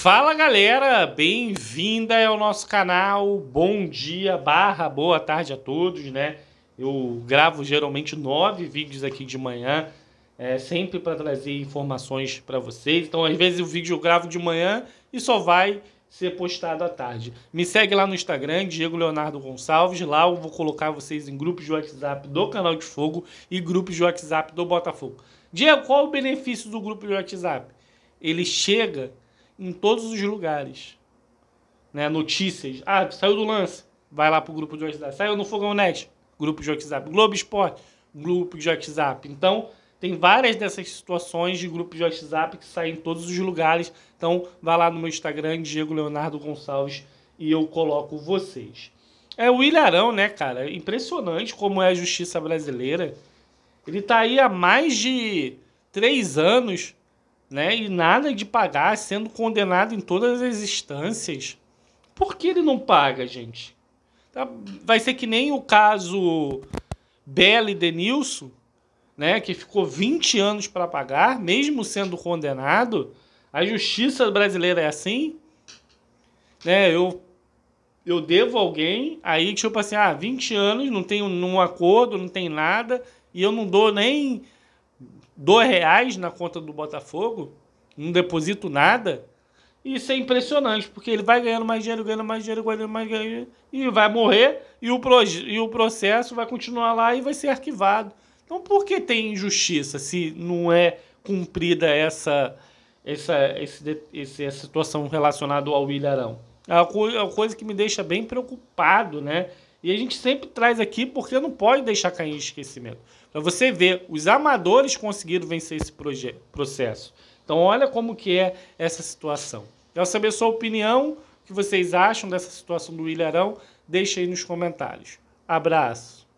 Fala galera, bem-vinda ao nosso canal. Bom dia, barra, boa tarde a todos, né? Eu gravo geralmente nove vídeos aqui de manhã, é, sempre para trazer informações para vocês. Então, às vezes o vídeo eu gravo de manhã e só vai ser postado à tarde. Me segue lá no Instagram, Diego Leonardo Gonçalves. Lá eu vou colocar vocês em grupos de WhatsApp do Canal de Fogo e grupos de WhatsApp do Botafogo. Diego, qual o benefício do grupo de WhatsApp? Ele chega em todos os lugares. Né? Notícias. Ah, saiu do lance. Vai lá pro grupo de WhatsApp. Saiu no Fogão Next. Grupo de WhatsApp. Globo Esporte. Grupo de WhatsApp. Então, tem várias dessas situações de Grupo de WhatsApp que saem em todos os lugares. Então, vai lá no meu Instagram, Diego Leonardo Gonçalves, e eu coloco vocês. É o Ilharão, né, cara? É impressionante como é a justiça brasileira. Ele tá aí há mais de três anos né? E nada de pagar, sendo condenado em todas as instâncias. Por que ele não paga, gente? Tá, vai ser que nem o caso Bela e Denilson, né? Que ficou 20 anos para pagar, mesmo sendo condenado. A justiça brasileira é assim, né? Eu eu devo alguém, aí tipo assim, ah, 20 anos, não tenho um acordo, não tem nada, e eu não dou nem dois reais na conta do Botafogo, não deposito nada. Isso é impressionante, porque ele vai ganhando mais dinheiro, ganhando mais dinheiro, ganhando mais dinheiro, e vai morrer, e o, e o processo vai continuar lá e vai ser arquivado. Então, por que tem injustiça se não é cumprida essa, essa, esse, essa situação relacionada ao Ilharão? É, é uma coisa que me deixa bem preocupado, né? E a gente sempre traz aqui porque não pode deixar cair em esquecimento. Para você ver, os amadores conseguiram vencer esse processo. Então olha como que é essa situação. Quero saber a sua opinião, o que vocês acham dessa situação do Ilharão. Deixe aí nos comentários. Abraço.